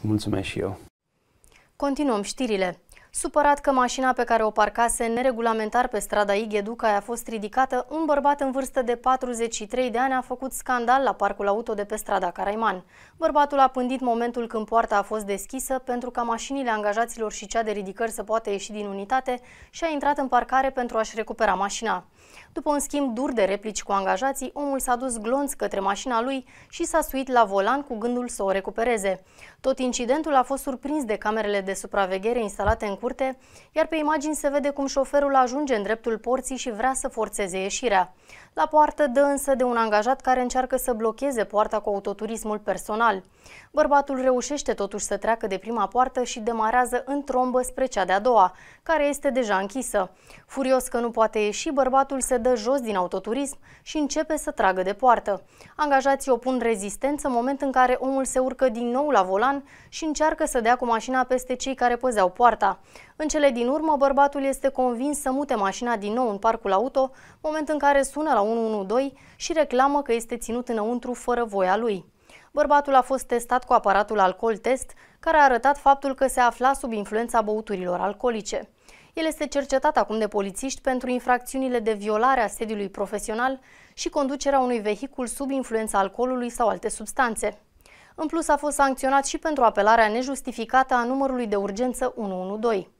Mulțumesc și eu. Continuăm știrile. Supărat că mașina pe care o parcase neregulamentar pe strada Ighe a fost ridicată, un bărbat în vârstă de 43 de ani a făcut scandal la parcul auto de pe strada Caraiman. Bărbatul a pândit momentul când poarta a fost deschisă pentru ca mașinile angajaților și cea de ridicări să poată ieși din unitate și a intrat în parcare pentru a-și recupera mașina. După un schimb dur de replici cu angajații, omul s-a dus glonț către mașina lui și s-a suit la volan cu gândul să o recupereze. Tot incidentul a fost surprins de camerele de supraveghere instalate în curte, iar pe imagini se vede cum șoferul ajunge în dreptul porții și vrea să forțeze ieșirea. La poartă dă însă de un angajat care încearcă să blocheze poarta cu autoturismul personal. Bărbatul reușește totuși să treacă de prima poartă și demarează în trombă spre cea de-a doua, care este deja închisă. Furios că nu poate ieși, bărbatul se dă jos din autoturism și începe să tragă de poartă. Angajații opun rezistență în moment în care omul se urcă din nou la volan și încearcă să dea cu mașina peste cei care păzeau poarta. În cele din urmă, bărbatul este convins să mute mașina din nou în parcul auto, moment în care sună la 112 și reclamă că este ținut înăuntru fără voia lui. Bărbatul a fost testat cu aparatul alcool test, care a arătat faptul că se afla sub influența băuturilor alcoolice. El este cercetat acum de polițiști pentru infracțiunile de violare a sediului profesional și conducerea unui vehicul sub influența alcoolului sau alte substanțe. În plus, a fost sancționat și pentru apelarea nejustificată a numărului de urgență 112.